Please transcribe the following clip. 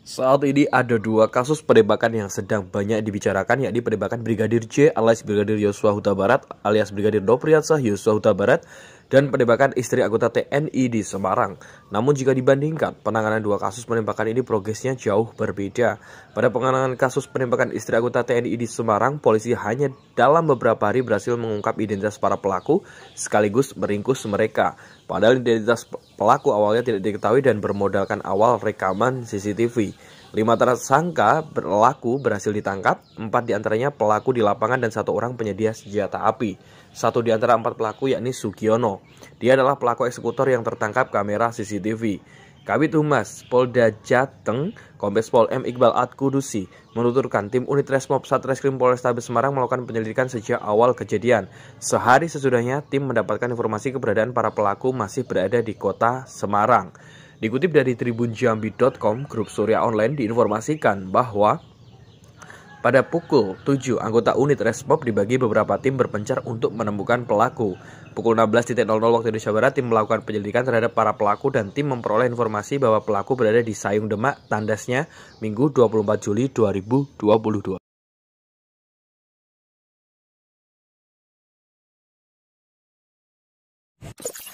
Saat ini ada dua kasus penembakan yang sedang banyak dibicarakan yakni penembakan Brigadir J alias Brigadir Yosua Huta Barat alias Brigadir Dopriansah Yosua Huta Barat dan penembakan istri anggota TNI di Semarang. Namun jika dibandingkan, penanganan dua kasus penembakan ini progresnya jauh berbeda. Pada penanganan kasus penembakan istri anggota TNI di Semarang, polisi hanya dalam beberapa hari berhasil mengungkap identitas para pelaku sekaligus meringkus mereka. Padahal identitas pelaku awalnya tidak diketahui dan bermodalkan awal rekaman CCTV. Lima tersangka pelaku berhasil ditangkap, empat diantaranya pelaku di lapangan dan satu orang penyedia senjata api. Satu di antara empat pelaku yakni Sugiono. Dia adalah pelaku eksekutor yang tertangkap kamera CCTV. Kabit Humas Polda Jateng, Kombes Pol M Iqbal Ad Kudusi, menuturkan tim unit Resmob Satreskrim Polrestabes Semarang melakukan penyelidikan sejak awal kejadian. Sehari sesudahnya, tim mendapatkan informasi keberadaan para pelaku masih berada di kota Semarang. Dikutip dari tribunjambi.com, grup Surya Online diinformasikan bahwa pada pukul 7, anggota unit resmob dibagi beberapa tim berpencar untuk menemukan pelaku. Pukul 16.00 waktu Indonesia Barat, tim melakukan penyelidikan terhadap para pelaku dan tim memperoleh informasi bahwa pelaku berada di Sayung Demak, tandasnya, Minggu 24 Juli 2022. you